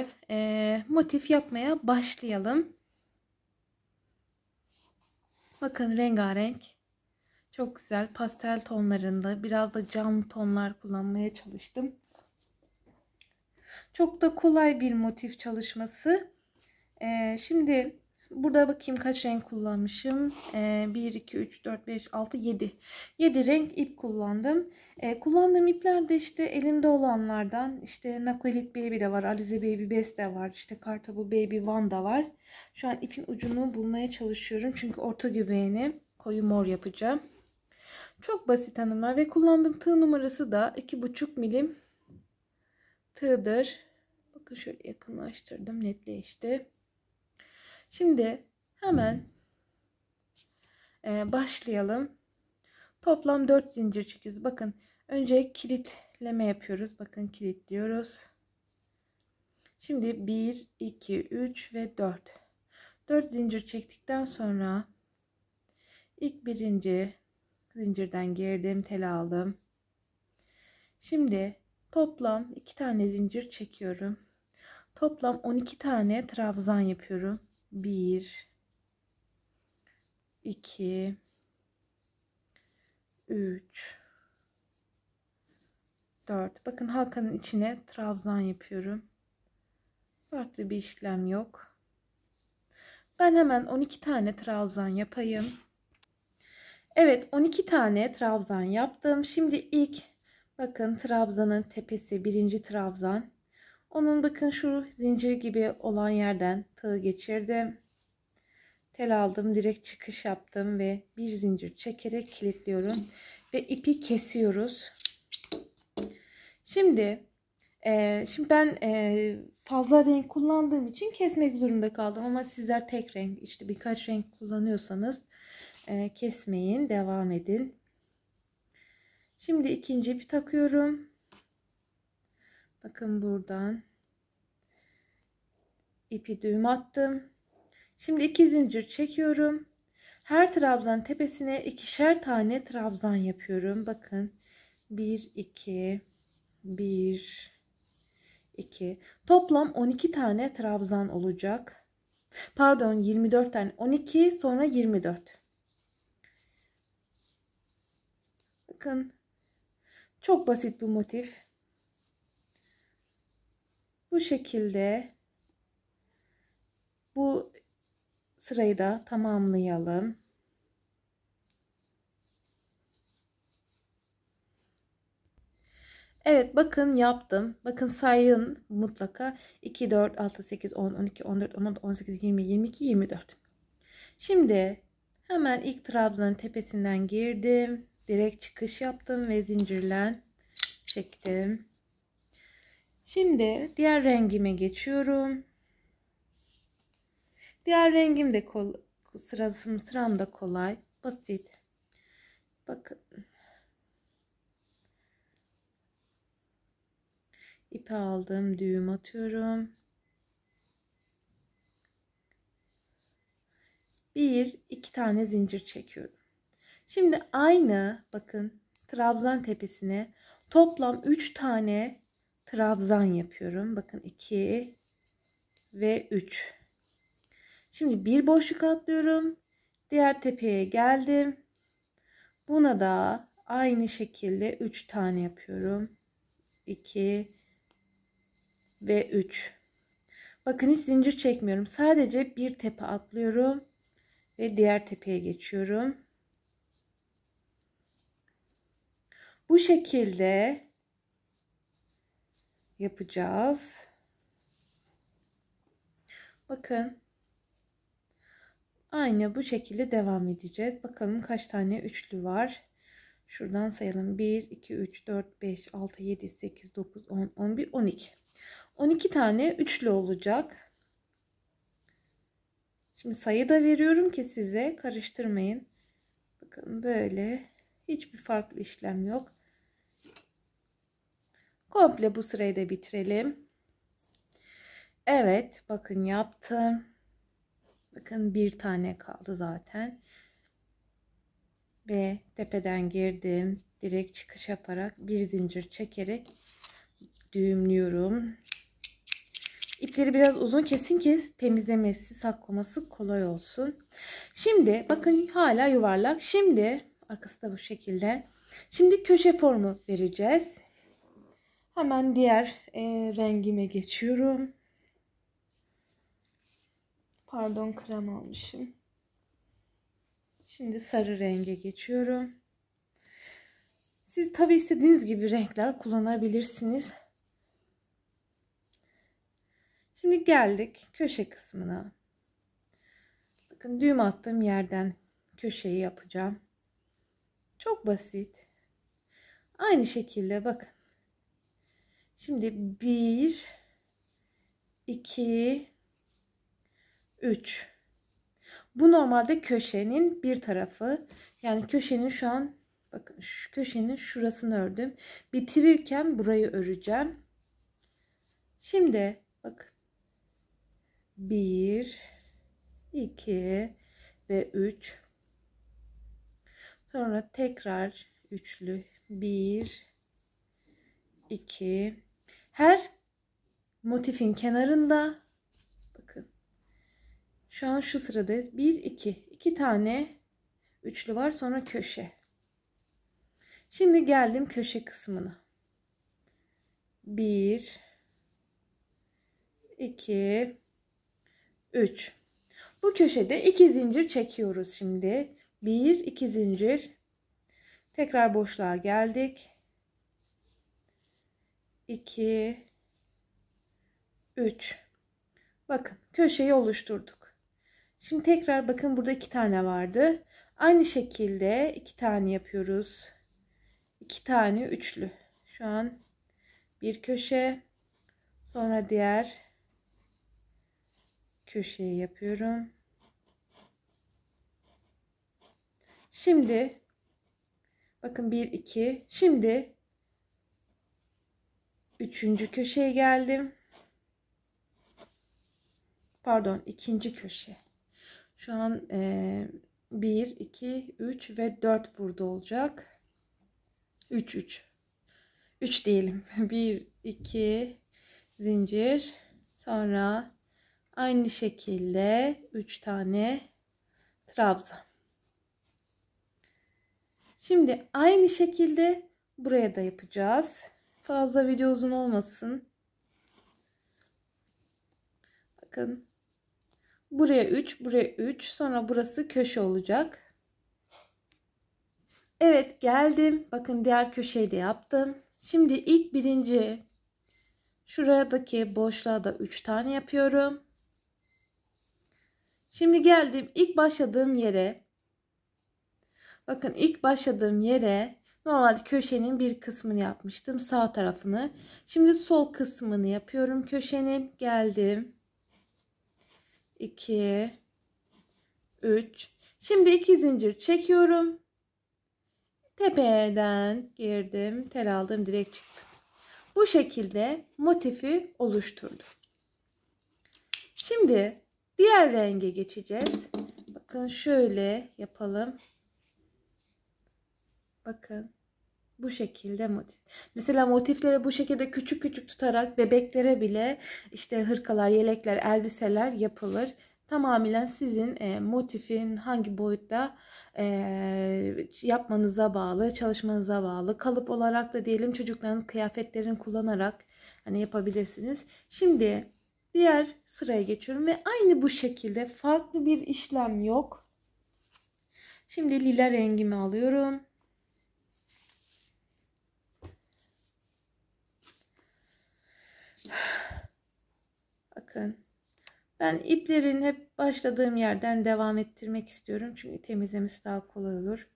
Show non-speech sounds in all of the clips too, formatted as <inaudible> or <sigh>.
şekilde e, motif yapmaya başlayalım. Bakın rengarenk. Çok güzel pastel tonlarında biraz da canlı tonlar kullanmaya çalıştım. Çok da kolay bir motif çalışması. Ee, şimdi Burada bakayım kaç renk kullanmışım. Ee, 1, 2, 3, 4, 5, 6, 7. 7 renk ip kullandım. Ee, kullandığım ipler de işte elimde olanlardan. işte Nakolit Baby de var. Alize Baby Best de var. işte Kartabu Baby Van da var. Şu an ipin ucunu bulmaya çalışıyorum. Çünkü orta göbeğini koyu mor yapacağım. Çok basit hanımlar ve kullandığım tığ numarası da 2,5 milim tığdır. Bakın şöyle yakınlaştırdım netleşti. Şimdi hemen hmm. e, başlayalım. Toplam 4 zincir çekiyoruz. Bakın önce kilitleme yapıyoruz. Bakın kilitliyoruz. Şimdi 1, 2, 3 ve 4. 4 zincir çektikten sonra ilk birinci zincirden girdim. Tel aldım. Şimdi toplam 2 tane zincir çekiyorum. Toplam 12 tane trabzan yapıyorum. 1 2 3 4 bakın halkanın içine trabzan yapıyorum farklı bir işlem yok ben hemen 12 tane trabzan yapayım Evet 12 tane trabzan yaptım şimdi ilk bakın trabzanın tepesi birinci trabzan onun bakın şu zincir gibi olan yerden tığı geçirdim. Tel aldım, direkt çıkış yaptım ve bir zincir çekerek kilitliyorum ve ipi kesiyoruz. Şimdi e, şimdi ben e, fazla renk kullandığım için kesmek zorunda kaldım ama sizler tek renk işte birkaç renk kullanıyorsanız e, kesmeyin, devam edin. Şimdi ikinci ipi takıyorum. Bakın buradan ipi düğüm attım. Şimdi iki zincir çekiyorum. Her trabzan tepesine ikişer tane trabzan yapıyorum. Bakın 1 2 1 2 toplam 12 tane trabzan olacak. Pardon 24 tane 12 sonra 24. Bakın çok basit bu motif. Bu şekilde bu sırayı da tamamlayalım. Evet bakın yaptım. Bakın sayın mutlaka 2, 4, 6, 8, 10, 12, 14, 16, 18, 20, 22, 24. Şimdi hemen ilk trabzanın tepesinden girdim. Direkt çıkış yaptım ve zincirlen çektim. Şimdi diğer rengime geçiyorum. Diğer rengim de kol, sırasım, sıram da kolay, basit. Bakın. İpe aldım, düğüm atıyorum. 1 2 tane zincir çekiyorum. Şimdi aynı bakın trabzan tepesine toplam 3 tane trabzan yapıyorum. Bakın 2 ve 3. Şimdi bir boşluk atlıyorum. Diğer tepeye geldim. Buna da aynı şekilde 3 tane yapıyorum. 2 ve 3. Bakın hiç zincir çekmiyorum. Sadece bir tepe atlıyorum ve diğer tepeye geçiyorum. Bu şekilde yapacağız. Bakın. Aynı bu şekilde devam edeceğiz. Bakalım kaç tane üçlü var. Şuradan sayalım. 1, 2, 3, 4, 5, 6, 7, 8, 9, 10, 11, 12. 12 tane üçlü olacak. Şimdi sayı da veriyorum ki size karıştırmayın. Bakın böyle hiçbir farklı işlem yok. Komple bu sırayı da bitirelim. Evet bakın yaptım. Bakın bir tane kaldı zaten. Ve tepeden girdim. Direkt çıkış yaparak bir zincir çekerek düğümlüyorum. İpleri biraz uzun kesin ki temizlemesi, saklaması kolay olsun. Şimdi bakın hala yuvarlak. Şimdi arkası da bu şekilde. Şimdi köşe formu vereceğiz. Hemen diğer e, rengime geçiyorum. Pardon krem almışım. Şimdi sarı renge geçiyorum. Siz tabi istediğiniz gibi renkler kullanabilirsiniz. Şimdi geldik köşe kısmına. Bakın düğüm attığım yerden köşeyi yapacağım. Çok basit. Aynı şekilde bakın. Şimdi bir, iki, üç. Bu normalde köşenin bir tarafı. Yani köşenin şu an bakın şu köşenin şurasını ördüm. Bitirirken burayı öreceğim. Şimdi bakın. bir, iki ve üç. Sonra tekrar üçlü. bir, iki. Her motifin kenarında bakın şu an şu sırada 1 2 2 tane üçlü var sonra köşe. Şimdi geldim köşe kısmına. 1 2 3 Bu köşede 2 zincir çekiyoruz şimdi. 1 2 zincir. Tekrar boşluğa geldik. 2 3 Bakın köşeyi oluşturduk. Şimdi tekrar bakın burada iki tane vardı. Aynı şekilde iki tane yapıyoruz. İki tane üçlü. Şu an bir köşe sonra diğer köşeyi yapıyorum. Şimdi bakın 1 2 şimdi Üçüncü köşeye geldim. Pardon ikinci köşe. Şu an e, 1, 2, 3 ve dört burada olacak. Üç, üç. Üç diyelim. <laughs> Bir, iki zincir. Sonra aynı şekilde üç tane trabzan. Şimdi aynı şekilde buraya da yapacağız. Fazla video uzun olmasın. Bakın. Buraya 3, buraya 3. Sonra burası köşe olacak. Evet geldim. Bakın diğer köşeyi de yaptım. Şimdi ilk birinci şuradaki boşluğa da 3 tane yapıyorum. Şimdi geldim ilk başladığım yere. Bakın ilk başladığım yere Normalde köşenin bir kısmını yapmıştım. Sağ tarafını. Şimdi sol kısmını yapıyorum. Köşenin geldim. 2 3 Şimdi iki zincir çekiyorum. Tepeden girdim. Tel aldım. Direkt çıktım. Bu şekilde motifi oluşturdum. Şimdi diğer renge geçeceğiz. Bakın şöyle yapalım. Bakın bu şekilde motif. Mesela motifleri bu şekilde küçük küçük tutarak bebeklere bile işte hırkalar, yelekler, elbiseler yapılır. Tamamen sizin e, motifin hangi boyutta e, yapmanıza bağlı, çalışmanıza bağlı. Kalıp olarak da diyelim çocukların kıyafetlerini kullanarak hani yapabilirsiniz. Şimdi diğer sıraya geçiyorum ve aynı bu şekilde farklı bir işlem yok. Şimdi lila rengimi alıyorum bakın. Ben iplerin hep başladığım yerden devam ettirmek istiyorum. Çünkü temizlemesi daha kolay olur.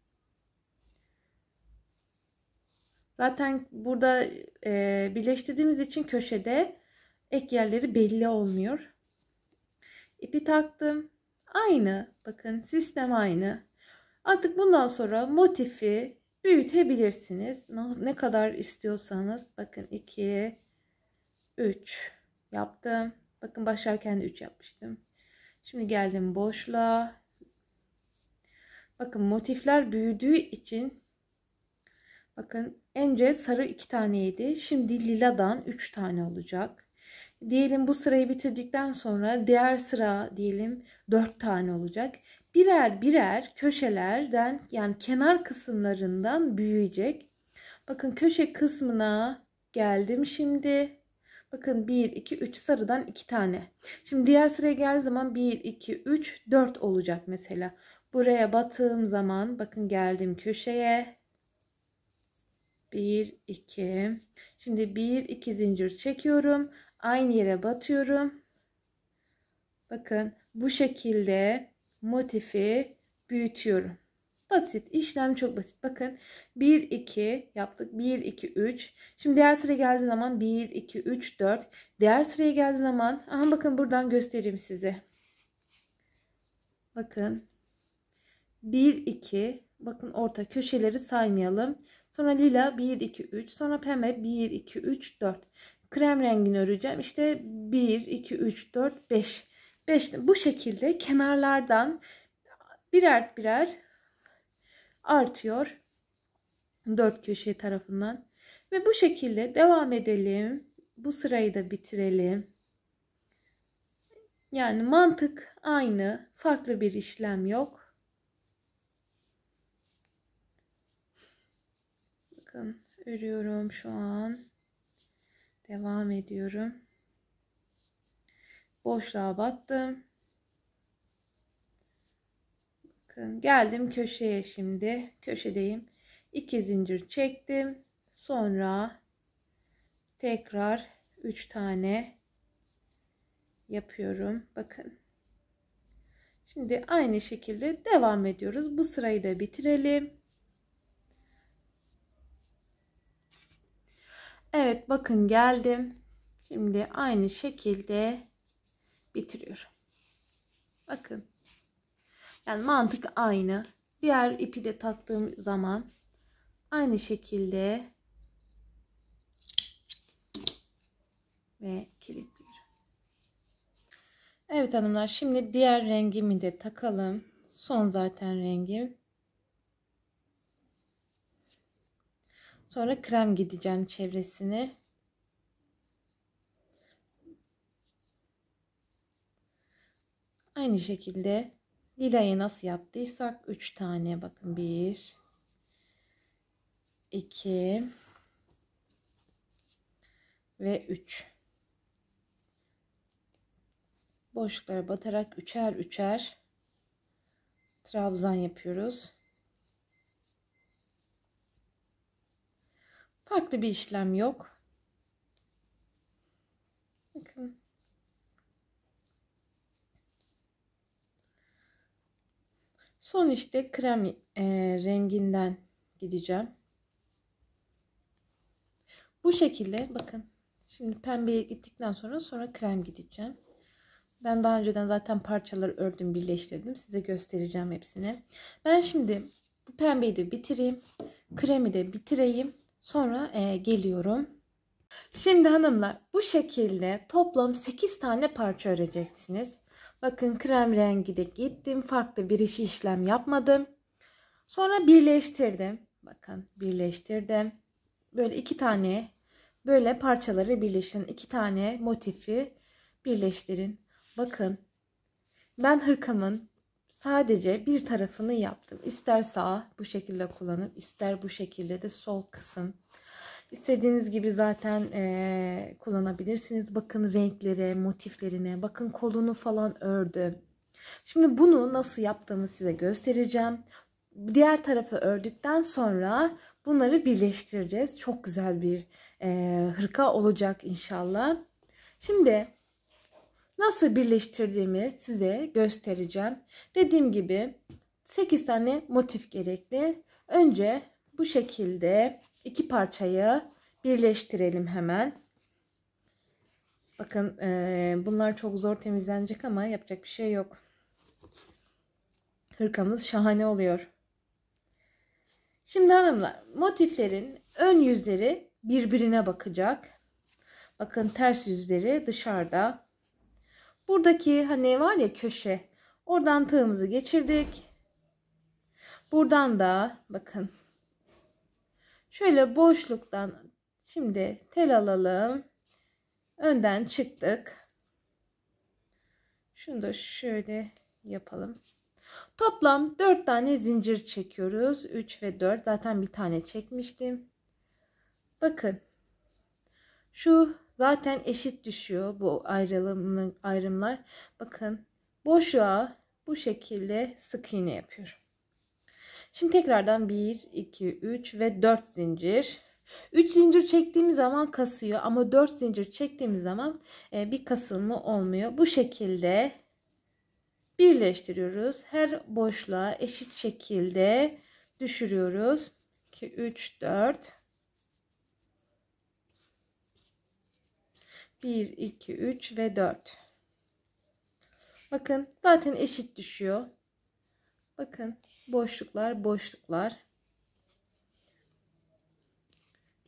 Zaten burada e, birleştirdiğimiz için köşede ek yerleri belli olmuyor. İpi taktım. Aynı. Bakın sistem aynı. Artık bundan sonra motifi büyütebilirsiniz. Ne kadar istiyorsanız. Bakın 2 3 yaptım. Bakın başlarken de 3 yapmıştım. Şimdi geldim boşluğa. Bakın motifler büyüdüğü için bakın önce sarı 2 taneydi. Şimdi liladan 3 tane olacak. Diyelim bu sırayı bitirdikten sonra diğer sıra diyelim 4 tane olacak. Birer birer köşelerden yani kenar kısımlarından büyüyecek. Bakın köşe kısmına geldim şimdi. Bakın 1, 2, 3 sarıdan 2 tane. Şimdi diğer sıraya geldiği zaman 1, 2, 3, 4 olacak mesela. Buraya battığım zaman bakın geldim köşeye. 1, 2. Şimdi 1, 2 zincir çekiyorum. Aynı yere batıyorum. Bakın bu şekilde motifi büyütüyorum. Basit. işlem çok basit. Bakın 1, 2 yaptık. 1, 2, 3. Şimdi diğer sıraya geldiği zaman 1, 2, 3, 4. Diğer sıraya geldiği zaman aha bakın buradan göstereyim size. Bakın 1, 2 bakın orta köşeleri saymayalım. Sonra lila 1, 2, 3. Sonra pembe 1, 2, 3, 4. Krem rengini öreceğim. İşte 1, 2, 3, 4, 5. 5 bu şekilde kenarlardan birer birer artıyor. Dört köşe tarafından. Ve bu şekilde devam edelim. Bu sırayı da bitirelim. Yani mantık aynı. Farklı bir işlem yok. Bakın örüyorum şu an. Devam ediyorum. Boşluğa battım. Bakın geldim köşeye şimdi. Köşedeyim. 2 zincir çektim. Sonra tekrar 3 tane yapıyorum. Bakın. Şimdi aynı şekilde devam ediyoruz. Bu sırayı da bitirelim. Evet bakın geldim. Şimdi aynı şekilde bitiriyorum. Bakın. Yani mantık aynı. Diğer ipi de taktığım zaman aynı şekilde ve kilitliyorum. Evet hanımlar şimdi diğer rengimi de takalım. Son zaten rengim. Sonra krem gideceğim çevresini. Aynı şekilde Lilayı nasıl yaptıysak 3 tane bakın 1 2 ve 3 boşluklara batarak üçer üçer trabzan yapıyoruz. Farklı bir işlem yok. Son işte krem e, renginden gideceğim. Bu şekilde bakın. Şimdi pembeye gittikten sonra sonra krem gideceğim. Ben daha önceden zaten parçaları ördüm, birleştirdim. Size göstereceğim hepsini. Ben şimdi bu pembeyi de bitireyim. Kremi de bitireyim. Sonra e, geliyorum. Şimdi hanımlar bu şekilde toplam 8 tane parça öreceksiniz. Bakın krem rengi de gittim. Farklı bir iş işlem yapmadım. Sonra birleştirdim. Bakın birleştirdim. Böyle iki tane böyle parçaları birleştirin. iki tane motifi birleştirin. Bakın ben hırkamın sadece bir tarafını yaptım. İster sağ bu şekilde kullanıp ister bu şekilde de sol kısım İstediğiniz gibi zaten e, kullanabilirsiniz. Bakın renklere, motiflerine, bakın kolunu falan ördüm. Şimdi bunu nasıl yaptığımı size göstereceğim. Diğer tarafı ördükten sonra bunları birleştireceğiz. Çok güzel bir e, hırka olacak inşallah. Şimdi nasıl birleştirdiğimi size göstereceğim. Dediğim gibi 8 tane motif gerekli. Önce bu şekilde iki parçayı birleştirelim hemen. Bakın e, bunlar çok zor temizlenecek ama yapacak bir şey yok. Hırkamız şahane oluyor. Şimdi hanımlar motiflerin ön yüzleri birbirine bakacak. Bakın ters yüzleri dışarıda. Buradaki hani var ya köşe. Oradan tığımızı geçirdik. Buradan da bakın Şöyle boşluktan şimdi tel alalım. Önden çıktık. Şunu da şöyle yapalım. Toplam 4 tane zincir çekiyoruz. 3 ve 4 zaten bir tane çekmiştim. Bakın. Şu zaten eşit düşüyor bu ayrılımın ayrımlar. Bakın boşluğa bu şekilde sık iğne yapıyorum. Şimdi tekrardan 1, 2, 3 ve 4 zincir. 3 zincir çektiğimiz zaman kasıyor ama 4 zincir çektiğimiz zaman e, bir kasılma olmuyor. Bu şekilde birleştiriyoruz. Her boşluğa eşit şekilde düşürüyoruz. 2, 3, 4. 1, 2, 3 ve 4. Bakın zaten eşit düşüyor. Bakın boşluklar boşluklar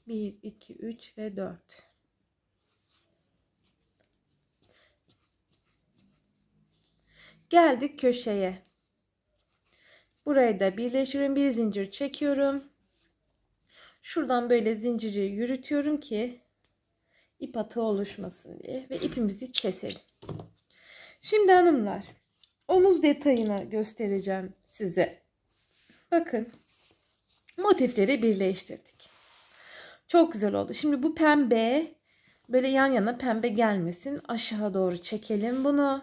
1 2 3 ve 4 geldik köşeye burayı da birleştiriyorum bir zincir çekiyorum şuradan böyle zinciri yürütüyorum ki ip atı oluşmasın diye ve ipimizi keselim şimdi hanımlar omuz detayını göstereceğim size Bakın motifleri birleştirdik. Çok güzel oldu. Şimdi bu pembe böyle yan yana pembe gelmesin. Aşağı doğru çekelim bunu.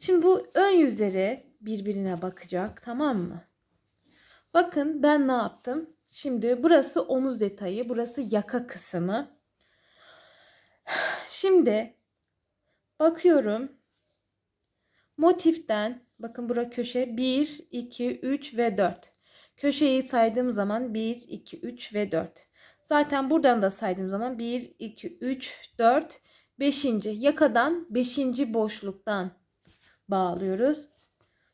Şimdi bu ön yüzleri birbirine bakacak tamam mı? Bakın ben ne yaptım? Şimdi burası omuz detayı, burası yaka kısmı. Şimdi bakıyorum motiften Bakın bura köşe 1, 2, 3 ve 4. Köşeyi saydığım zaman 1, 2, 3 ve 4. Zaten buradan da saydığım zaman 1, 2, 3, 4, 5. Yakadan 5. boşluktan bağlıyoruz.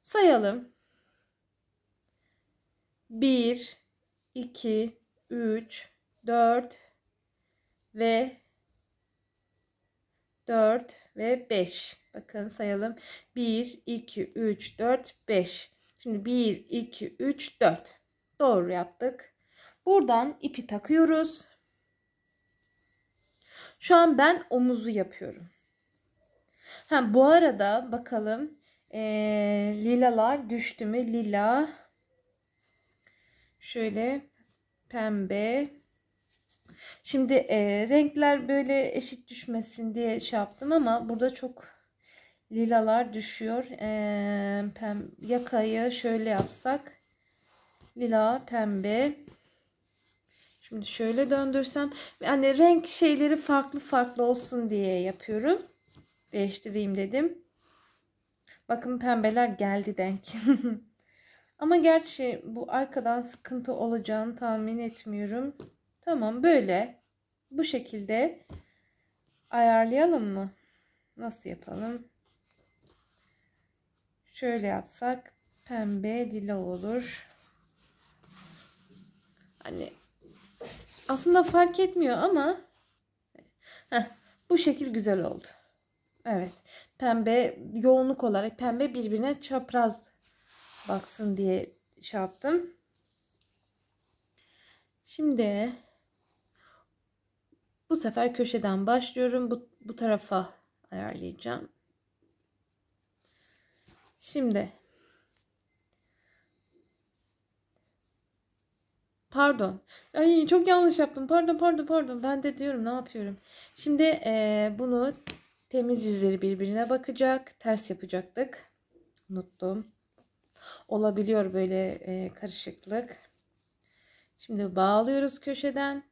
Sayalım. 1, 2, 3, 4 ve 4 ve 5. Bakın sayalım. 1, 2, 3, 4, 5. Şimdi 1, 2, 3, 4. Doğru yaptık. Buradan ipi takıyoruz. Şu an ben omuzu yapıyorum. Ha, bu arada bakalım ee, lilalar düştü mü? Lila şöyle pembe Şimdi e, renkler böyle eşit düşmesin diye şey yaptım ama burada çok lilalar düşüyor. E, pem, yakayı şöyle yapsak. Lila, pembe. Şimdi şöyle döndürsem. Yani renk şeyleri farklı farklı olsun diye yapıyorum. Değiştireyim dedim. Bakın pembeler geldi denk. <laughs> Ama gerçi bu arkadan sıkıntı olacağını tahmin etmiyorum. Tamam böyle bu şekilde ayarlayalım mı? Nasıl yapalım? Şöyle yapsak pembe lila olur. Hani aslında fark etmiyor ama heh, bu şekil güzel oldu. Evet. Pembe yoğunluk olarak pembe birbirine çapraz baksın diye şey yaptım. Şimdi bu sefer köşeden başlıyorum. Bu, bu tarafa ayarlayacağım. Şimdi Pardon. Ay çok yanlış yaptım. Pardon pardon pardon. Ben de diyorum ne yapıyorum. Şimdi e, bunu temiz yüzleri birbirine bakacak. Ters yapacaktık. Unuttum. Olabiliyor böyle e, karışıklık. Şimdi bağlıyoruz köşeden.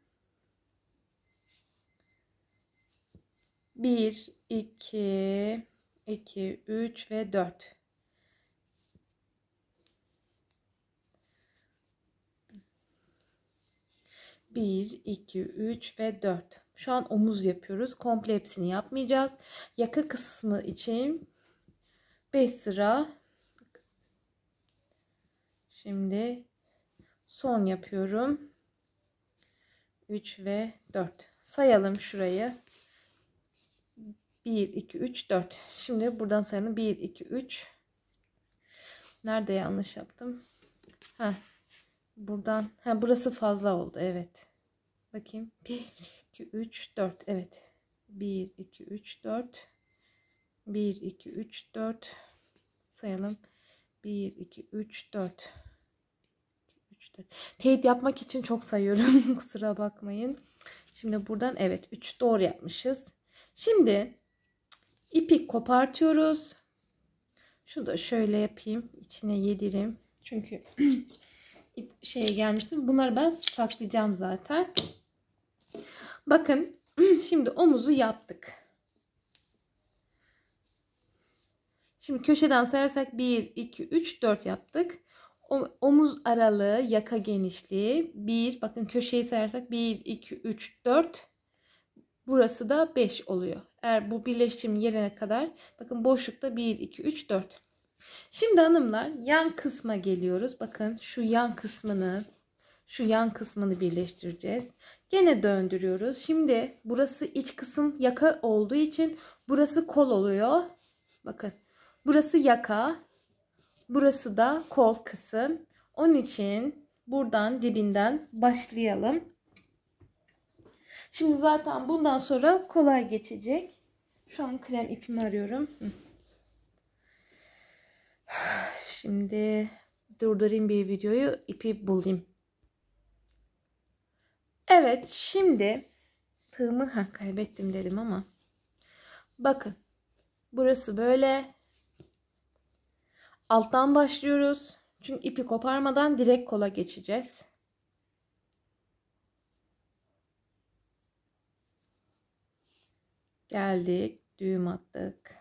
1, 2, 2, 3 ve 4. Bir, iki, üç ve dört. Şu an omuz yapıyoruz. Komple hepsini yapmayacağız. Yaka kısmı için beş sıra şimdi son yapıyorum. Üç ve dört. Sayalım şurayı. 1, 2, 3, 4. Şimdi buradan sayalım. 1, 2, 3. Nerede yanlış yaptım? Ha. Buradan. Ha burası fazla oldu. Evet. Bakayım. 1, 2, 3, 4. Evet. 1, 2, 3, 4. 1, 2, 3, 4. Sayalım. 1, 2, 3, 4. 3, 4. Teyit yapmak için çok sayıyorum. <laughs> Kusura bakmayın. Şimdi buradan evet 3 doğru yapmışız. Şimdi ipi kopartıyoruz. Şu da şöyle yapayım. içine yedireyim. Çünkü <clears throat> ip şeye gelmesin. Bunları ben saklayacağım zaten. Bakın <clears throat> şimdi omuzu yaptık. Şimdi köşeden sayarsak 1, 2, 3, 4 yaptık. Omuz aralığı, yaka genişliği 1. Bakın köşeyi sayarsak 1, 2, 3, 4. Burası da 5 oluyor. Eğer bu birleşim yerine kadar bakın boşlukta 1, 2, 3, 4. Şimdi hanımlar yan kısma geliyoruz. Bakın şu yan kısmını şu yan kısmını birleştireceğiz. Gene döndürüyoruz. Şimdi burası iç kısım yaka olduğu için burası kol oluyor. Bakın burası yaka. Burası da kol kısım. Onun için buradan dibinden başlayalım. Şimdi zaten bundan sonra kolay geçecek. Şu an krem ipimi arıyorum. Şimdi durdurayım bir videoyu. ipi bulayım. Evet şimdi tığımı ha, kaybettim dedim ama. Bakın. Burası böyle. Alttan başlıyoruz. Çünkü ipi koparmadan direkt kola geçeceğiz. Geldik. Düğüm attık.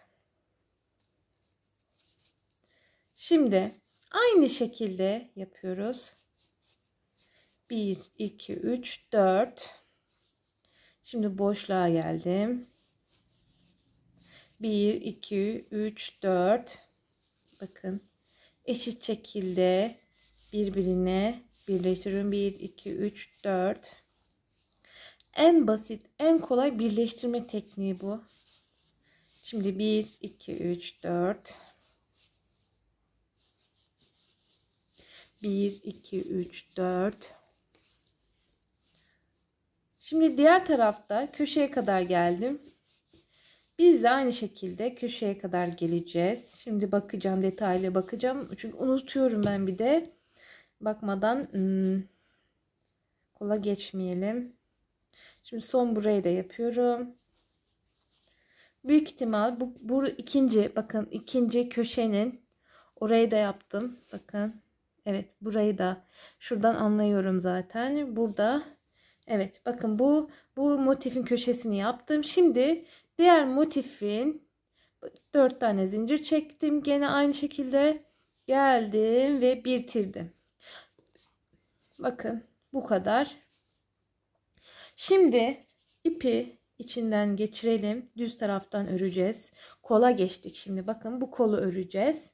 Şimdi aynı şekilde yapıyoruz. 1, 2, 3, 4. Şimdi boşluğa geldim. 1, 2, 3, 4. Bakın eşit şekilde birbirine birleştiriyorum. 1, 2, 3, 4. En basit, en kolay birleştirme tekniği bu. Şimdi 1, 2, 3, 4. 1, 2, 3, 4. Şimdi diğer tarafta köşeye kadar geldim. Biz de aynı şekilde köşeye kadar geleceğiz. Şimdi bakacağım detaylı bakacağım. Çünkü unutuyorum ben bir de. Bakmadan hmm, kola geçmeyelim. Şimdi son burayı da yapıyorum. Büyük ihtimal bu, bu ikinci bakın ikinci köşenin orayı da yaptım. Bakın evet burayı da şuradan anlıyorum zaten. Burada evet bakın bu bu motifin köşesini yaptım. Şimdi diğer motifin 4 tane zincir çektim. Gene aynı şekilde geldim ve bitirdim. Bakın bu kadar Şimdi ipi içinden geçirelim. Düz taraftan öreceğiz. Kola geçtik şimdi. Bakın bu kolu öreceğiz.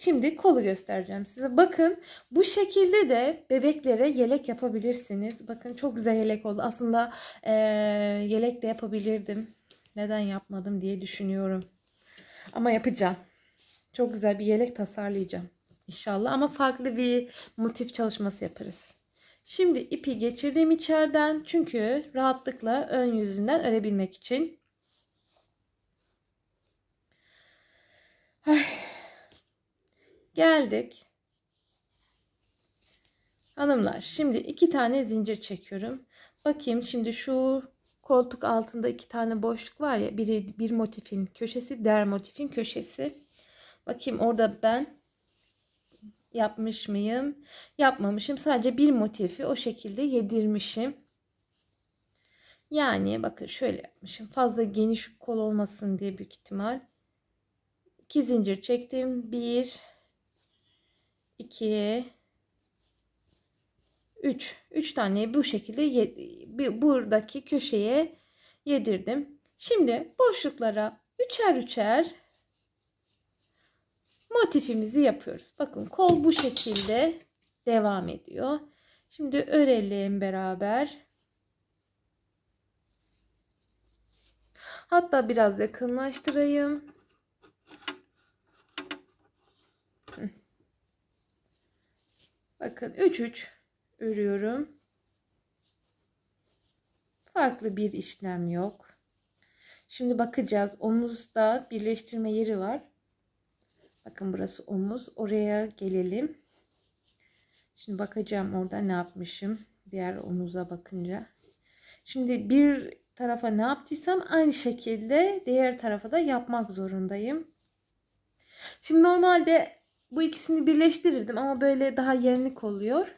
Şimdi kolu göstereceğim size. Bakın bu şekilde de bebeklere yelek yapabilirsiniz. Bakın çok güzel yelek oldu. Aslında ee, yelek de yapabilirdim. Neden yapmadım diye düşünüyorum. Ama yapacağım. Çok güzel bir yelek tasarlayacağım. İnşallah ama farklı bir motif çalışması yaparız. Şimdi ipi geçirdim içeriden çünkü rahatlıkla ön yüzünden örebilmek için. Ay. Geldik. Hanımlar şimdi iki tane zincir çekiyorum. Bakayım şimdi şu koltuk altında iki tane boşluk var ya biri bir motifin köşesi der motifin köşesi. Bakayım orada ben yapmış mıyım? Yapmamışım. Sadece bir motifi o şekilde yedirmişim. Yani bakın şöyle yapmışım. Fazla geniş kol olmasın diye büyük ihtimal. 2 zincir çektim. 1 2 3 3 tane bu şekilde buradaki köşeye yedirdim. Şimdi boşluklara üçer üçer motifimizi yapıyoruz. Bakın kol bu şekilde devam ediyor. Şimdi örelim beraber. Hatta biraz yakınlaştırayım. Bakın 3 3 örüyorum. Farklı bir işlem yok. Şimdi bakacağız. Omuzda birleştirme yeri var. Bakın burası omuz. Oraya gelelim. Şimdi bakacağım orada ne yapmışım. Diğer omuza bakınca. Şimdi bir tarafa ne yaptıysam aynı şekilde diğer tarafa da yapmak zorundayım. Şimdi normalde bu ikisini birleştirirdim ama böyle daha yenilik oluyor.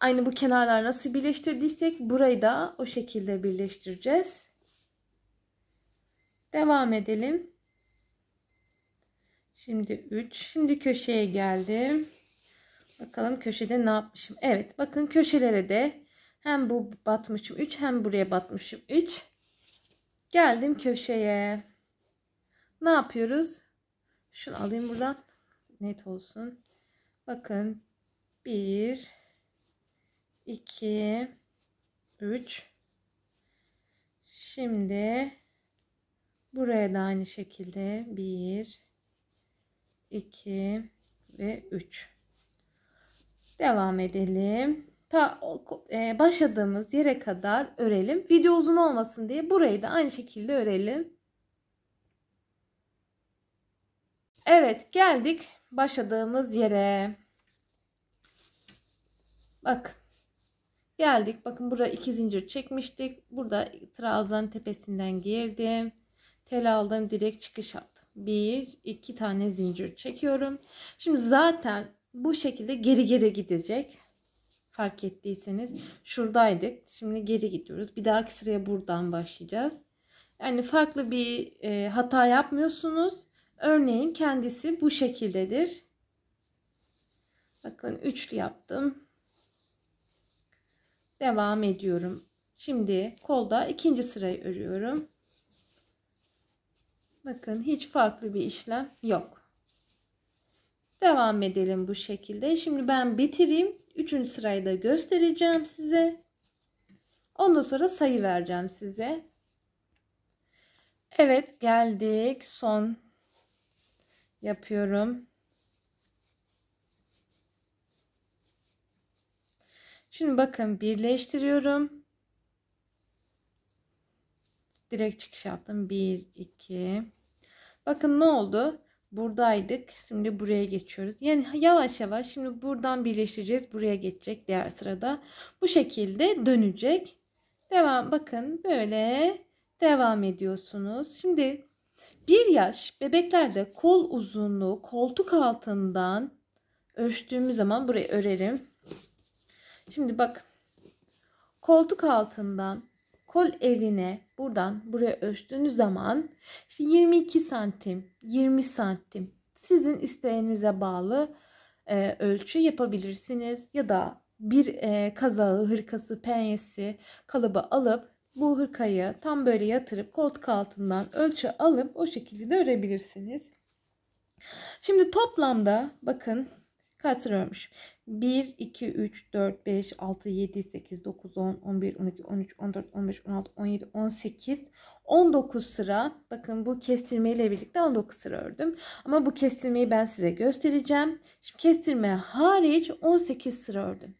Aynı bu kenarlar nasıl birleştirdiysek burayı da o şekilde birleştireceğiz. Devam edelim. Şimdi 3. Şimdi köşeye geldim. Bakalım köşede ne yapmışım. Evet bakın köşelere de hem bu batmışım 3 hem buraya batmışım 3. Geldim köşeye. Ne yapıyoruz? Şunu alayım buradan. Net olsun. Bakın 1 2 3 Şimdi buraya da aynı şekilde 1 2 ve 3 devam edelim ta e, başladığımız yere kadar örelim video uzun olmasın diye burayı da aynı şekilde örelim Evet geldik başladığımız yere Bak, geldik bakın burada iki zincir çekmiştik burada trabzan tepesinden girdim tel aldım direkt çıkış bir iki tane zincir çekiyorum. Şimdi zaten bu şekilde geri geri gidecek. Fark ettiyseniz şuradaydık. Şimdi geri gidiyoruz. Bir dahaki sıraya buradan başlayacağız. Yani farklı bir e, hata yapmıyorsunuz. Örneğin kendisi bu şekildedir. Bakın üçlü yaptım. Devam ediyorum. Şimdi kolda ikinci sırayı örüyorum. Bakın hiç farklı bir işlem yok. Devam edelim bu şekilde. Şimdi ben bitireyim. Üçüncü sırayı da göstereceğim size. Ondan sonra sayı vereceğim size. Evet geldik. Son yapıyorum. Şimdi bakın birleştiriyorum direkt çıkış yaptım. 1, 2. Bakın ne oldu? Buradaydık. Şimdi buraya geçiyoruz. Yani yavaş yavaş şimdi buradan birleştireceğiz. Buraya geçecek diğer sırada. Bu şekilde dönecek. Devam. Bakın böyle devam ediyorsunuz. Şimdi bir yaş bebeklerde kol uzunluğu koltuk altından ölçtüğümüz zaman burayı örelim. Şimdi bakın. Koltuk altından kol evine buradan buraya ölçtüğünüz zaman işte 22 santim, 20 santim sizin isteğinize bağlı e, ölçü yapabilirsiniz. Ya da bir e, kazağı, hırkası, penyesi, kalıbı alıp bu hırkayı tam böyle yatırıp koltuk altından ölçü alıp o şekilde de örebilirsiniz. Şimdi toplamda bakın kaç sıra örmüş? 1, 2, 3, 4, 5, 6, 7, 8, 9, 10, 11, 12, 13, 14, 15, 16, 17, 18, 19 sıra. Bakın bu kestirmeyle birlikte 19 sıra ördüm. Ama bu kestirmeyi ben size göstereceğim. Şimdi kestirme hariç 18 sıra ördüm.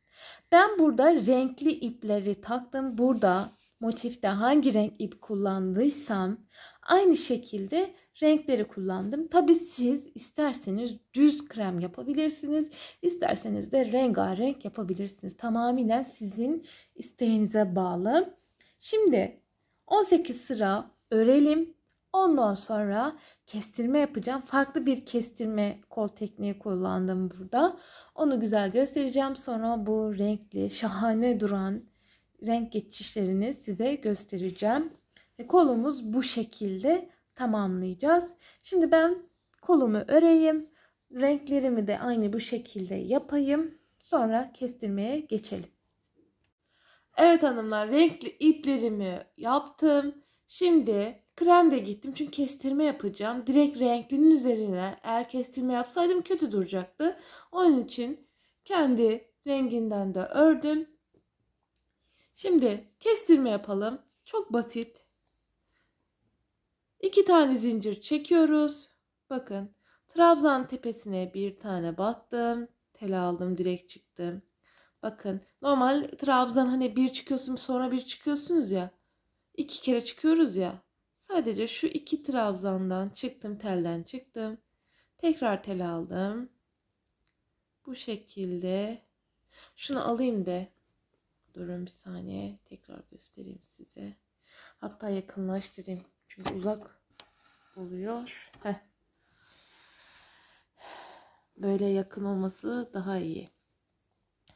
Ben burada renkli ipleri taktım. Burada motifte hangi renk ip kullandıysam aynı şekilde renkleri kullandım. Tabi siz isterseniz düz krem yapabilirsiniz. isterseniz de rengarenk yapabilirsiniz. Tamamen sizin isteğinize bağlı. Şimdi 18 sıra örelim. Ondan sonra kestirme yapacağım. Farklı bir kestirme kol tekniği kullandım burada. Onu güzel göstereceğim. Sonra bu renkli, şahane duran renk geçişlerini size göstereceğim. Kolumuz bu şekilde tamamlayacağız. Şimdi ben kolumu öreyim. Renklerimi de aynı bu şekilde yapayım. Sonra kestirmeye geçelim. Evet hanımlar renkli iplerimi yaptım. Şimdi krem de gittim çünkü kestirme yapacağım. Direkt renklinin üzerine eğer kestirme yapsaydım kötü duracaktı. Onun için kendi renginden de ördüm. Şimdi kestirme yapalım. Çok basit. 2 tane zincir çekiyoruz. Bakın trabzan tepesine bir tane battım. Tel aldım direkt çıktım. Bakın normal trabzan hani bir çıkıyorsun sonra bir çıkıyorsunuz ya. İki kere çıkıyoruz ya. Sadece şu iki trabzandan çıktım telden çıktım. Tekrar tel aldım. Bu şekilde. Şunu alayım da. Durun bir saniye. Tekrar göstereyim size. Hatta yakınlaştırayım. Çünkü uzak oluyor. Heh. Böyle yakın olması daha iyi.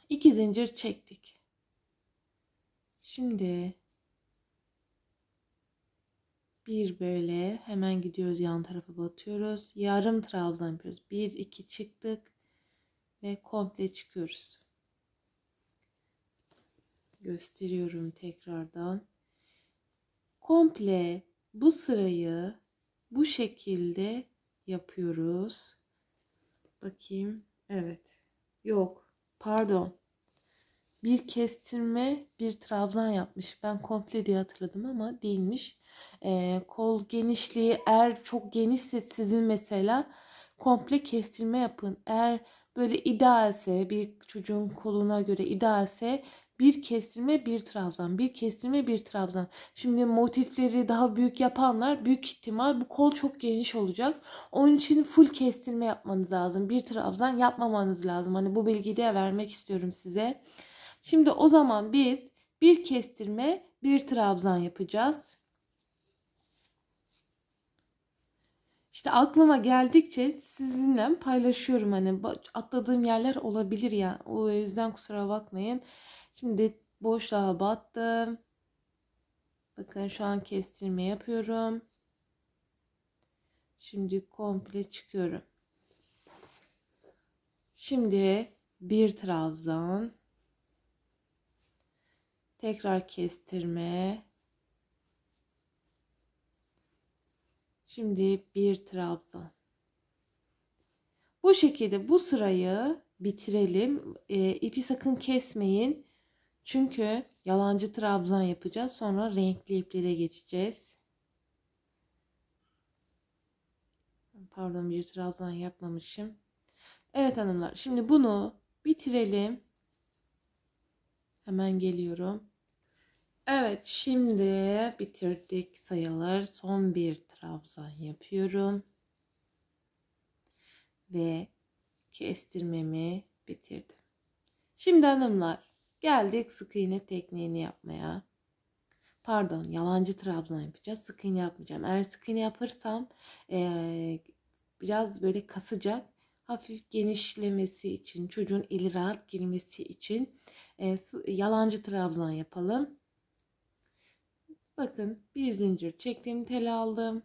İki zincir çektik. Şimdi bir böyle hemen gidiyoruz yan tarafa batıyoruz. Yarım trabzan yapıyoruz. Bir iki çıktık ve komple çıkıyoruz. Gösteriyorum tekrardan. Komple bu sırayı bu şekilde yapıyoruz. Bakayım. Evet. Yok. Pardon. Bir kestirme, bir trabzan yapmış. Ben komple diye hatırladım ama değilmiş. Ee, kol genişliği eğer çok genişse sizin mesela komple kestirme yapın. Eğer böyle idealse bir çocuğun koluna göre idealse bir kestirme bir trabzan, bir kestirme bir trabzan. Şimdi motifleri daha büyük yapanlar büyük ihtimal bu kol çok geniş olacak. Onun için full kestirme yapmanız lazım. Bir trabzan yapmamanız lazım. Hani bu bilgiyi de vermek istiyorum size. Şimdi o zaman biz bir kestirme bir trabzan yapacağız. İşte aklıma geldikçe sizinle paylaşıyorum hani atladığım yerler olabilir ya. Yani. O yüzden kusura bakmayın. Şimdi boşluğa battım. Bakın şu an kestirme yapıyorum. Şimdi komple çıkıyorum. Şimdi bir trabzan. Tekrar kestirme. Şimdi bir trabzan. Bu şekilde bu sırayı bitirelim. E, ipi sakın kesmeyin. Çünkü yalancı trabzan yapacağız. Sonra renkli iplere geçeceğiz. Pardon bir trabzan yapmamışım. Evet hanımlar şimdi bunu bitirelim. Hemen geliyorum. Evet şimdi bitirdik sayılır. Son bir trabzan yapıyorum. Ve kestirmemi bitirdim. Şimdi hanımlar Geldik sık iğne tekniğini yapmaya. Pardon yalancı trabzan yapacağız. Sık iğne yapmayacağım. Eğer sık iğne yaparsam ee, biraz böyle kasacak. Hafif genişlemesi için çocuğun eli rahat girmesi için e, yalancı trabzan yapalım. Bakın bir zincir çektim tel aldım.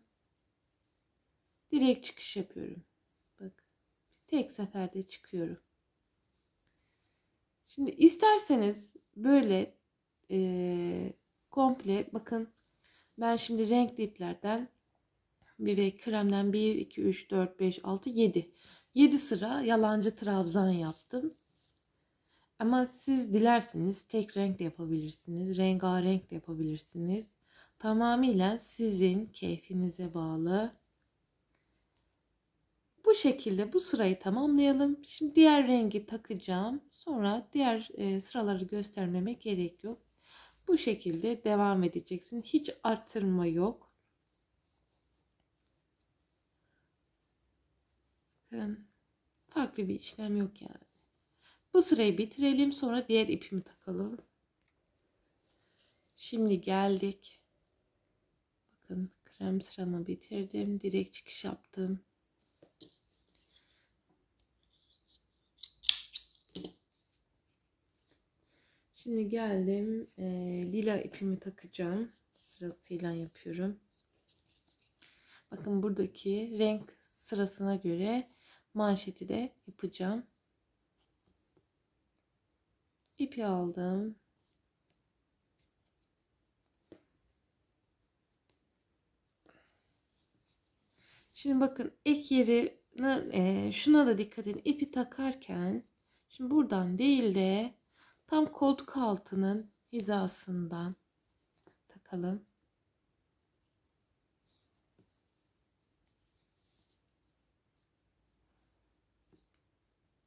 Direkt çıkış yapıyorum. Bak tek seferde çıkıyorum. Şimdi isterseniz böyle e, komple bakın ben şimdi renkli iplerden bir ve kremden 1, 2, 3, 4, 5, 6, 7. 7 sıra yalancı trabzan yaptım. Ama siz dilerseniz tek renk de yapabilirsiniz. Rengarenk de yapabilirsiniz. Tamamıyla sizin keyfinize bağlı. Bu şekilde bu sırayı tamamlayalım. Şimdi diğer rengi takacağım. Sonra diğer e, sıraları göstermeme gerek yok. Bu şekilde devam edeceksin. Hiç artırma yok. Bakın farklı bir işlem yok yani. Bu sırayı bitirelim sonra diğer ipimi takalım. Şimdi geldik. Bakın krem sıramı bitirdim. Direkt çıkış yaptım. Şimdi geldim. E, lila ipimi takacağım. Sırasıyla yapıyorum. Bakın buradaki renk sırasına göre manşeti de yapacağım. İpi aldım. Şimdi bakın ek yeri e, şuna da dikkat edin. İpi takarken şimdi buradan değil de Tam koltuk altının hizasından takalım.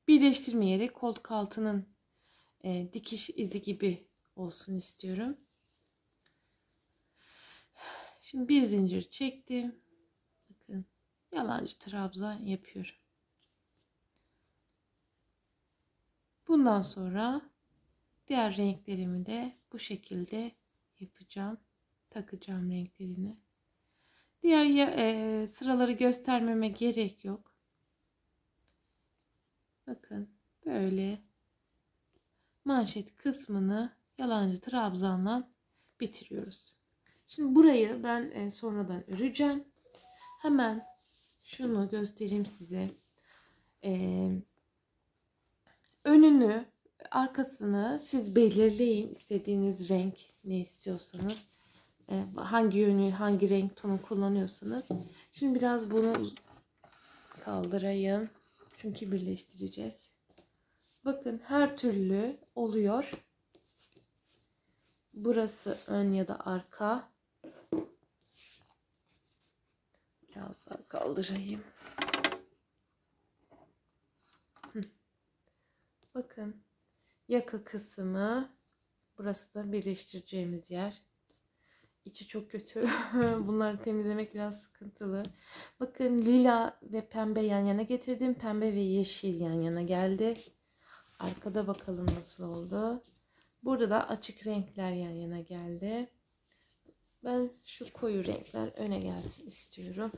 Birleştirmeyerek koltuk altının e, dikiş izi gibi olsun istiyorum. Şimdi bir zincir çektim. Bakın yalancı trabzan yapıyorum. Bundan sonra Diğer renklerimi de bu şekilde yapacağım. Takacağım renklerini. Diğer e, sıraları göstermeme gerek yok. Bakın böyle manşet kısmını yalancı trabzanla bitiriyoruz. Şimdi burayı ben e, sonradan öreceğim. Hemen şunu göstereyim size. Ee, önünü arkasını siz belirleyin istediğiniz renk ne istiyorsanız e, hangi yönü hangi renk tonu kullanıyorsanız şimdi biraz bunu kaldırayım çünkü birleştireceğiz bakın her türlü oluyor burası ön ya da arka biraz daha kaldırayım bakın Yaka kısmı. Burası da birleştireceğimiz yer. İçi çok kötü. <laughs> Bunları temizlemek biraz sıkıntılı. Bakın lila ve pembe yan yana getirdim. Pembe ve yeşil yan yana geldi. Arkada bakalım nasıl oldu. Burada da açık renkler yan yana geldi. Ben şu koyu renkler öne gelsin istiyorum.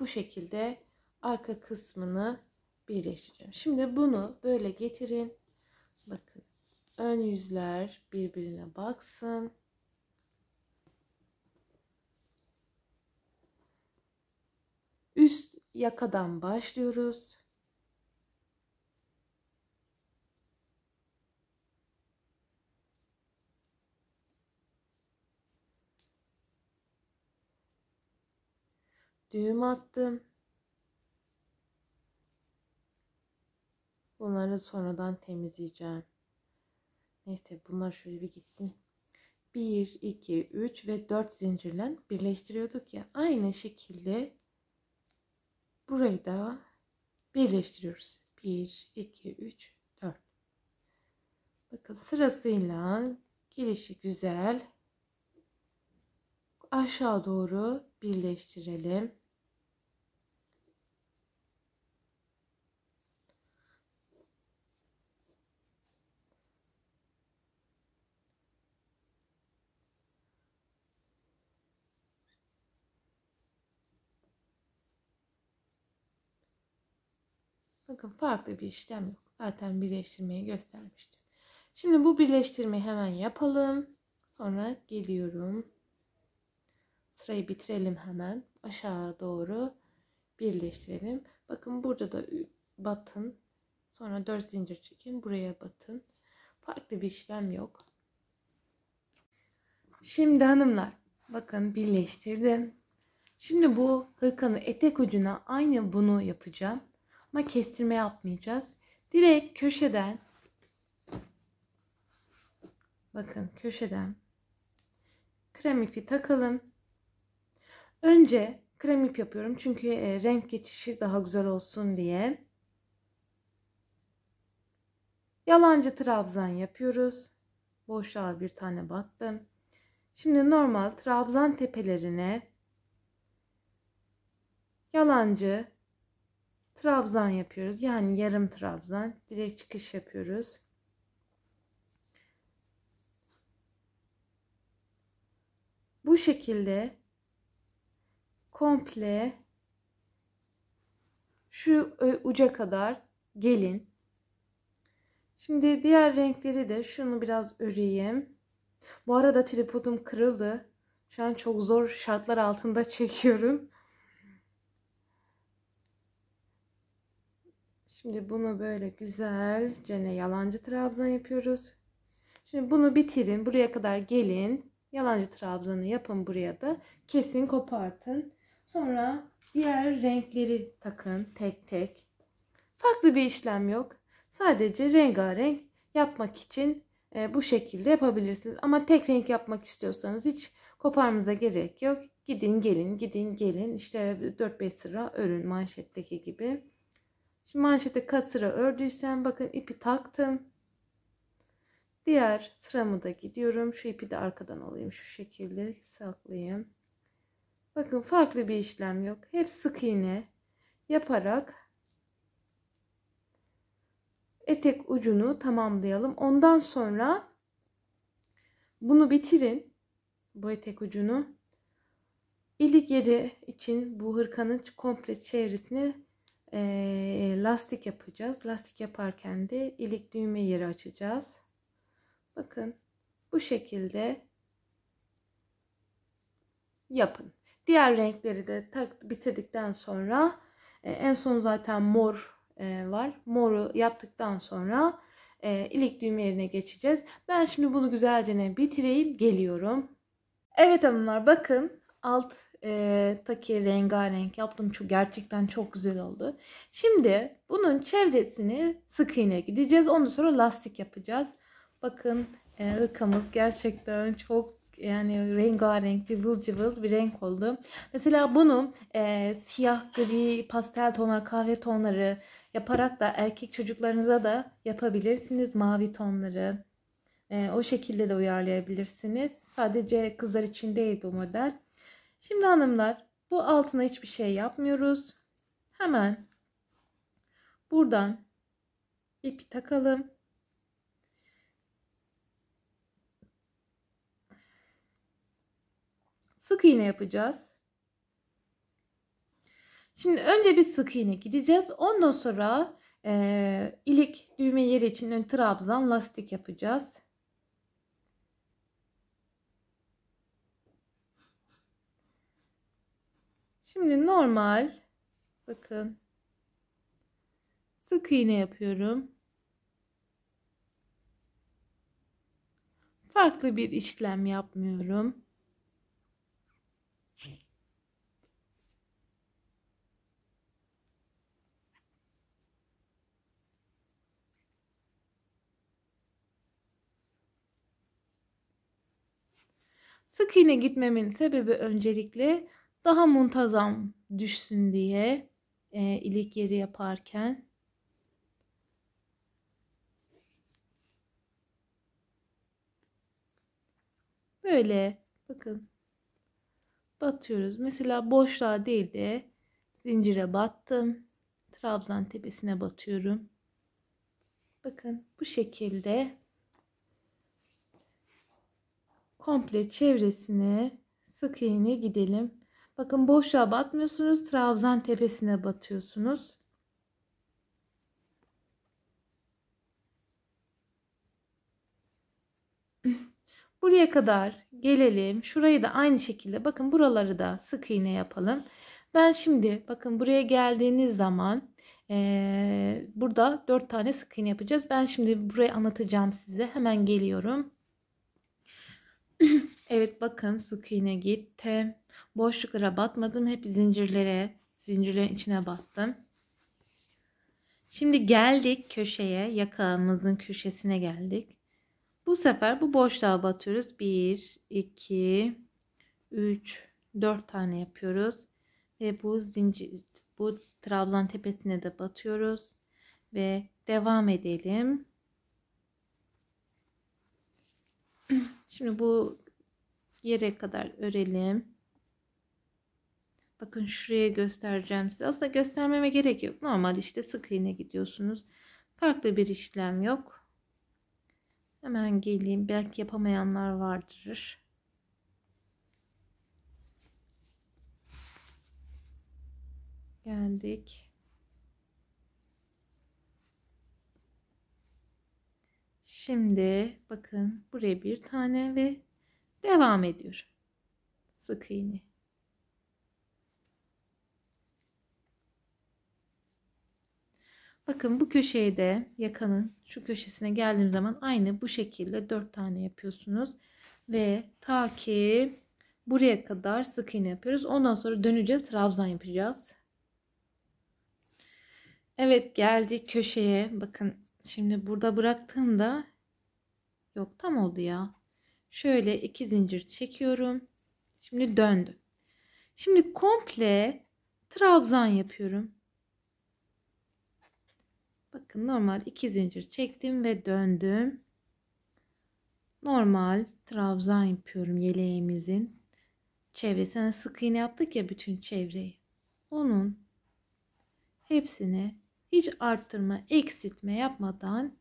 Bu şekilde arka kısmını birleştireceğim. Şimdi bunu böyle getirin. Bakın ön yüzler birbirine baksın. Üst yakadan başlıyoruz. Düğüm attım. Bunları sonradan temizleyeceğim. Neyse bunlar şöyle bir gitsin. 1, 2, 3 ve 4 zincirle birleştiriyorduk ya. Aynı şekilde burayı da birleştiriyoruz. 1, 2, 3, 4. Bakın sırasıyla gelişi güzel aşağı doğru birleştirelim. Bakın farklı bir işlem yok. Zaten birleştirmeyi göstermiştim. Şimdi bu birleştirmeyi hemen yapalım. Sonra geliyorum. Sırayı bitirelim hemen. Aşağı doğru birleştirelim. Bakın burada da batın. Sonra 4 zincir çekin. Buraya batın. Farklı bir işlem yok. Şimdi hanımlar bakın birleştirdim. Şimdi bu hırkanın etek ucuna aynı bunu yapacağım ama kestirme yapmayacağız. Direkt köşeden bakın köşeden krem ipi takalım. Önce krem ip yapıyorum çünkü e, renk geçişi daha güzel olsun diye. Yalancı trabzan yapıyoruz. Boşluğa bir tane battım. Şimdi normal trabzan tepelerine yalancı trabzan yapıyoruz. Yani yarım trabzan. Direkt çıkış yapıyoruz. Bu şekilde komple şu uca kadar gelin. Şimdi diğer renkleri de şunu biraz öreyim. Bu arada tripodum kırıldı. Şu an çok zor şartlar altında <laughs> çekiyorum. Şimdi bunu böyle güzelce yalancı trabzan yapıyoruz. Şimdi bunu bitirin. Buraya kadar gelin. Yalancı trabzanı yapın buraya da. Kesin kopartın. Sonra diğer renkleri takın tek tek. Farklı bir işlem yok. Sadece rengarenk yapmak için e, bu şekilde yapabilirsiniz. Ama tek renk yapmak istiyorsanız hiç koparmanıza gerek yok. Gidin gelin gidin gelin işte 4-5 sıra örün manşetteki gibi. Şimdi manşete kaç sıra ördüysem bakın ipi taktım. Diğer sıramı da gidiyorum. Şu ipi de arkadan alayım. Şu şekilde saklayayım. Bakın farklı bir işlem yok. Hep sık iğne yaparak etek ucunu tamamlayalım. Ondan sonra bunu bitirin. Bu etek ucunu. İlik yeri için bu hırkanın komple çevresini e, lastik yapacağız. Lastik yaparken de ilik düğme yeri açacağız. Bakın bu şekilde yapın. Diğer renkleri de tak, bitirdikten sonra e, en son zaten mor e, var. Moru yaptıktan sonra e, ilik düğme yerine geçeceğiz. Ben şimdi bunu güzelce bitireyim geliyorum. Evet hanımlar bakın alt e, ee, takiye rengarenk yaptım. Çok, gerçekten çok güzel oldu. Şimdi bunun çevresini sık iğne gideceğiz. Ondan sonra lastik yapacağız. Bakın e, ırkamız gerçekten çok yani rengarenk cıvıl cıvıl bir renk oldu. Mesela bunu e, siyah, gri, pastel tonlar kahve tonları yaparak da erkek çocuklarınıza da yapabilirsiniz. Mavi tonları e, o şekilde de uyarlayabilirsiniz. Sadece kızlar için değil bu model. Şimdi hanımlar bu altına hiçbir şey yapmıyoruz. Hemen buradan ipi takalım. Sık iğne yapacağız. Şimdi önce bir sık iğne gideceğiz. Ondan sonra e, ilik düğme yeri için ön trabzan lastik yapacağız. Şimdi normal bakın sık iğne yapıyorum. Farklı bir işlem yapmıyorum. Sık iğne gitmemin sebebi öncelikle daha muntazam düşsün diye e, ilik yeri yaparken böyle bakın batıyoruz. Mesela boşluğa değil de zincire battım. Trabzan tepesine batıyorum. Bakın bu şekilde komple çevresini sık iğne gidelim. Bakın boşluğa batmıyorsunuz. Trabzan tepesine batıyorsunuz. <laughs> Buraya kadar gelelim. Şurayı da aynı şekilde bakın buraları da sık iğne yapalım. Ben şimdi bakın buraya geldiğiniz zaman ee, burada 4 tane sık iğne yapacağız. Ben şimdi burayı anlatacağım size. Hemen geliyorum. <laughs> evet bakın sık iğne gitti. Boşluklara batmadım. Hep zincirlere, zincirlerin içine battım. Şimdi geldik köşeye, yakağımızın köşesine geldik. Bu sefer bu boşluğa batıyoruz. 1, 2, 3, 4 tane yapıyoruz. Ve bu zincir, bu trabzan tepesine de batıyoruz. Ve devam edelim. <clears throat> Şimdi bu yere kadar örelim. Bakın şuraya göstereceğim size. Aslında göstermeme gerek yok. Normal işte sık iğne gidiyorsunuz. Farklı bir işlem yok. Hemen geleyim. Belki yapamayanlar vardır. Geldik. Şimdi bakın buraya bir tane ve devam ediyorum. Sık iğne. Bakın bu köşeye de yakanın şu köşesine geldiğim zaman aynı bu şekilde 4 tane yapıyorsunuz. Ve ta ki buraya kadar sık iğne yapıyoruz. Ondan sonra döneceğiz trabzan yapacağız. Evet geldik köşeye. Bakın şimdi burada bıraktığımda yok tam oldu ya. Şöyle iki zincir çekiyorum. Şimdi döndü. Şimdi komple trabzan yapıyorum. Bakın normal iki zincir çektim ve döndüm. Normal trabzan yapıyorum yeleğimizin çevresine hani sık iğne yaptık ya bütün çevreyi. Onun hepsini hiç arttırma, eksiltme yapmadan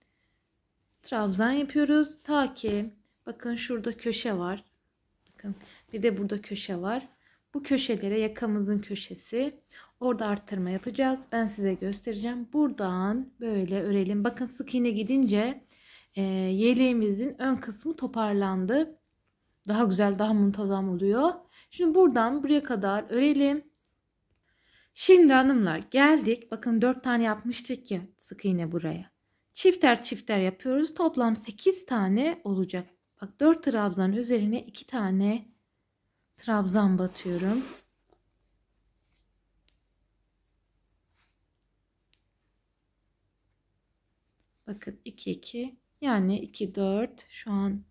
trabzan yapıyoruz ta ki bakın şurada köşe var. Bakın bir de burada köşe var bu köşelere yakamızın köşesi orada arttırma yapacağız. Ben size göstereceğim. Buradan böyle örelim. Bakın sık iğne gidince e, yeleğimizin ön kısmı toparlandı. Daha güzel daha muntazam oluyor. Şimdi buradan buraya kadar örelim. Şimdi hanımlar geldik. Bakın 4 tane yapmıştık ya sık iğne buraya. Çifter çifter yapıyoruz. Toplam 8 tane olacak. Bak 4 trabzan üzerine 2 tane trabzan batıyorum. Bakın 2 2 yani 2 4 şu an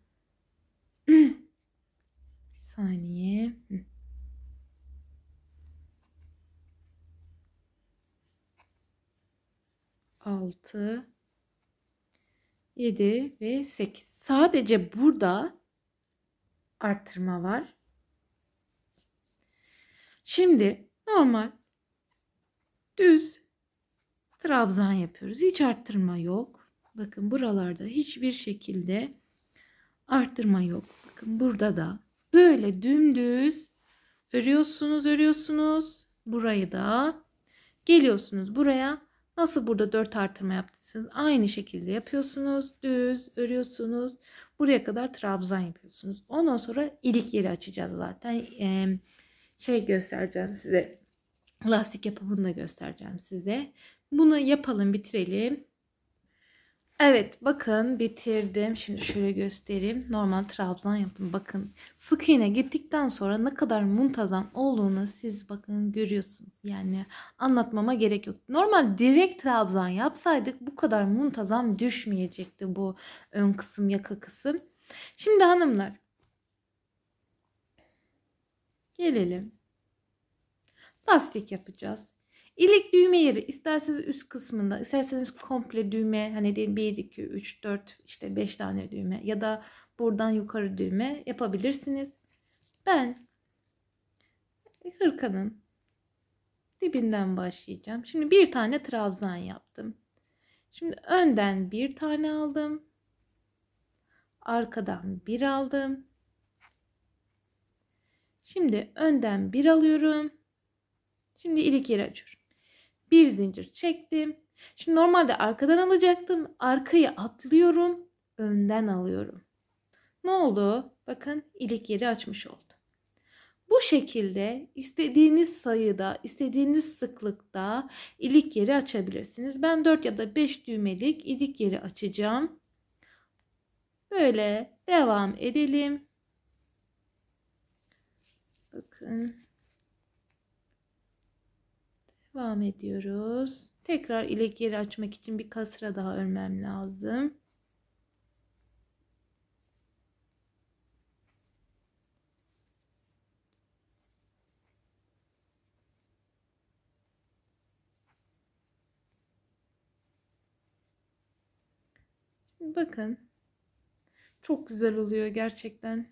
<clears throat> saniye. Altı, yedi ve sekiz. Sadece burada arttırma var. Şimdi normal düz trabzan yapıyoruz. Hiç arttırma yok. Bakın buralarda hiçbir şekilde arttırma yok. Bakın burada da böyle dümdüz örüyorsunuz, örüyorsunuz. Burayı da geliyorsunuz buraya. Nasıl burada 4 artırma yaptınız? aynı şekilde yapıyorsunuz. Düz örüyorsunuz. Buraya kadar trabzan yapıyorsunuz. Ondan sonra ilik yeri açacağız zaten. Ee, şey göstereceğim size. Lastik yapımını da göstereceğim size. Bunu yapalım bitirelim. Evet bakın bitirdim. Şimdi şöyle göstereyim. Normal trabzan yaptım. Bakın sık iğne gittikten sonra ne kadar muntazam olduğunu siz bakın görüyorsunuz. Yani anlatmama gerek yok. Normal direkt trabzan yapsaydık bu kadar muntazam düşmeyecekti bu ön kısım yaka kısım. Şimdi hanımlar Gelelim. Lastik yapacağız. İlik düğme yeri isterseniz üst kısmında isterseniz komple düğme hani de 1 2 3 4 işte 5 tane düğme ya da buradan yukarı düğme yapabilirsiniz. Ben hırkanın dibinden başlayacağım. Şimdi bir tane trabzan yaptım. Şimdi önden bir tane aldım. Arkadan bir aldım. Şimdi önden bir alıyorum. Şimdi ilik yeri açıyorum. Bir zincir çektim. Şimdi normalde arkadan alacaktım. Arkayı atlıyorum. Önden alıyorum. Ne oldu? Bakın ilik yeri açmış oldu. Bu şekilde istediğiniz sayıda, istediğiniz sıklıkta ilik yeri açabilirsiniz. Ben 4 ya da 5 düğmelik ilik yeri açacağım. Böyle devam edelim. Bakın. Devam ediyoruz. Tekrar ilek yeri açmak için bir kasra daha örmem lazım. Bakın. Çok güzel oluyor gerçekten.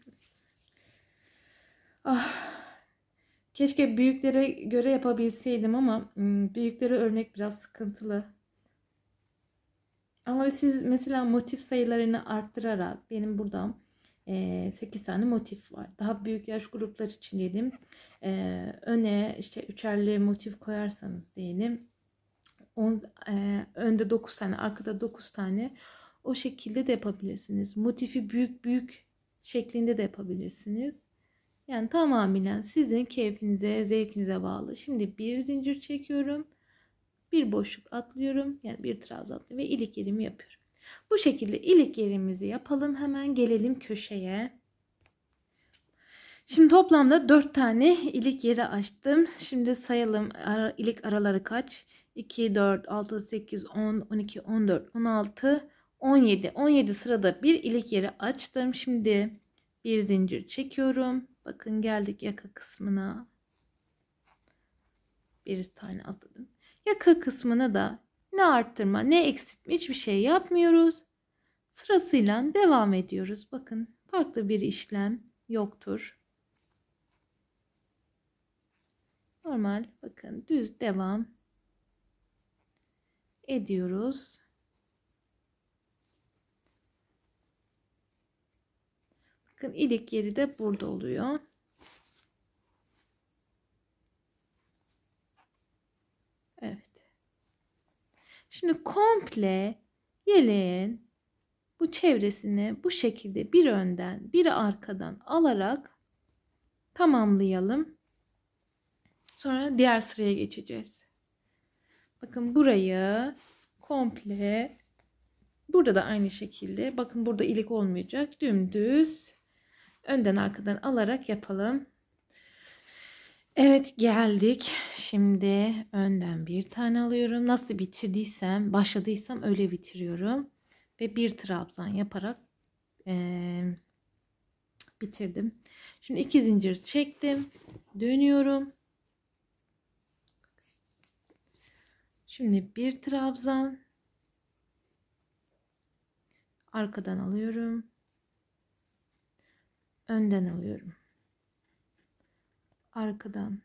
Ah, keşke büyüklere göre yapabilseydim ama büyüklere örnek biraz sıkıntılı. Ama siz mesela motif sayılarını arttırarak benim buradan 8 tane motif var. Daha büyük yaş gruplar için diyelim. Öne işte üçerli motif koyarsanız diyelim. önde 9 tane, arkada 9 tane. O şekilde de yapabilirsiniz. Motifi büyük büyük şeklinde de yapabilirsiniz. Yani tamamen sizin keyfinize, zevkinize bağlı. Şimdi bir zincir çekiyorum. Bir boşluk atlıyorum. Yani bir trabzan atlıyorum ve ilik yerimi yapıyorum. Bu şekilde ilik yerimizi yapalım. Hemen gelelim köşeye. Şimdi toplamda 4 tane ilik yeri açtım. Şimdi sayalım ara, ilik araları kaç? 2, 4, 6, 8, 10, 12, 14, 16, 17. 17 sırada bir ilik yeri açtım. Şimdi bir zincir çekiyorum. Bakın geldik yaka kısmına. Bir tane atladım. Yaka kısmına da ne arttırma ne eksiltme hiçbir şey yapmıyoruz. Sırasıyla devam ediyoruz. Bakın farklı bir işlem yoktur. Normal bakın düz devam ediyoruz. Bakın ilik yeri de burada oluyor. Evet. Şimdi komple yeleğin bu çevresini bu şekilde bir önden bir arkadan alarak tamamlayalım. Sonra diğer sıraya geçeceğiz. Bakın burayı komple burada da aynı şekilde bakın burada ilik olmayacak dümdüz önden arkadan alarak yapalım. Evet geldik. Şimdi önden bir tane alıyorum. Nasıl bitirdiysem, başladıysam öyle bitiriyorum. Ve bir trabzan yaparak ee, bitirdim. Şimdi iki zincir çektim. Dönüyorum. Şimdi bir trabzan arkadan alıyorum önden alıyorum. Arkadan.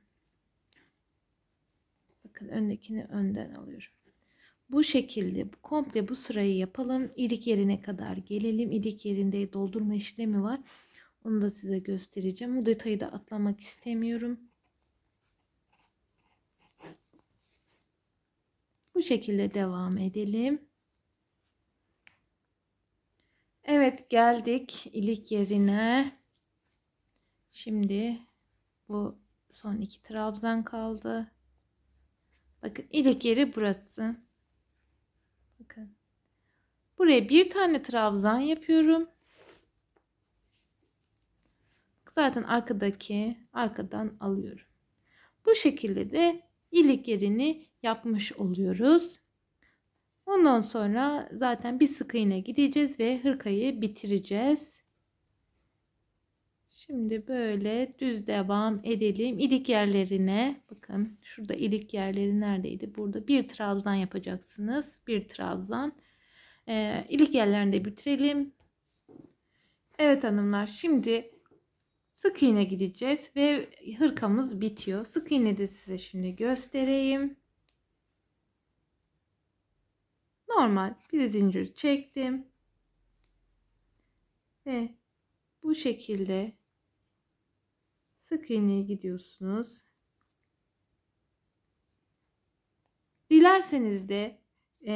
Bakın öndekini önden alıyorum. Bu şekilde komple bu sırayı yapalım. İlik yerine kadar gelelim. İlik yerinde doldurma işlemi var. Onu da size göstereceğim. Bu detayı da atlamak istemiyorum. Bu şekilde devam edelim. Evet geldik ilik yerine. Şimdi bu son iki trabzan kaldı. Bakın ilik yeri burası. Bakın. Buraya bir tane trabzan yapıyorum. Zaten arkadaki arkadan alıyorum. Bu şekilde de ilik yerini yapmış oluyoruz. Ondan sonra zaten bir sık iğne gideceğiz ve hırkayı bitireceğiz. Şimdi böyle düz devam edelim. İlik yerlerine bakın şurada ilik yerleri neredeydi? Burada bir trabzan yapacaksınız. Bir trabzan. Ee, ilik yerlerini de bitirelim. Evet hanımlar şimdi sık iğne gideceğiz ve hırkamız bitiyor. Sık iğne de size şimdi göstereyim. Normal bir zincir çektim. Ve bu şekilde Sık iğneye gidiyorsunuz. Dilerseniz de e,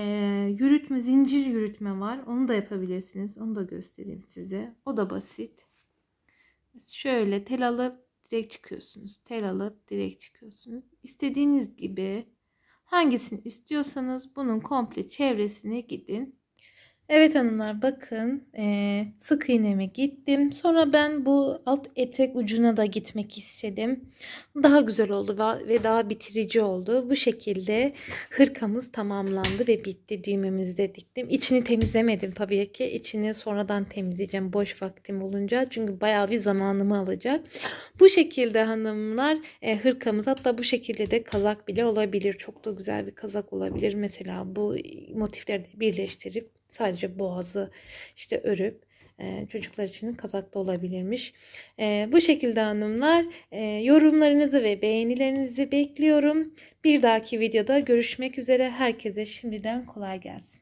yürütme, zincir yürütme var. Onu da yapabilirsiniz. Onu da göstereyim size. O da basit. Şöyle tel alıp direkt çıkıyorsunuz. Tel alıp direkt çıkıyorsunuz. İstediğiniz gibi hangisini istiyorsanız bunun komple çevresine gidin. Evet hanımlar bakın e, sık iğneme gittim. Sonra ben bu alt etek ucuna da gitmek istedim. Daha güzel oldu ve daha bitirici oldu. Bu şekilde hırkamız tamamlandı ve bitti. Düğmemizi de diktim. İçini temizlemedim tabii ki. İçini sonradan temizleyeceğim boş vaktim olunca. Çünkü bayağı bir zamanımı alacak. Bu şekilde hanımlar e, hırkamız hatta bu şekilde de kazak bile olabilir. Çok da güzel bir kazak olabilir. Mesela bu motifleri de birleştirip Sadece boğazı işte örüp e, çocuklar için kazakta olabilirmiş. E, bu şekilde hanımlar e, yorumlarınızı ve beğenilerinizi bekliyorum. Bir dahaki videoda görüşmek üzere. Herkese şimdiden kolay gelsin.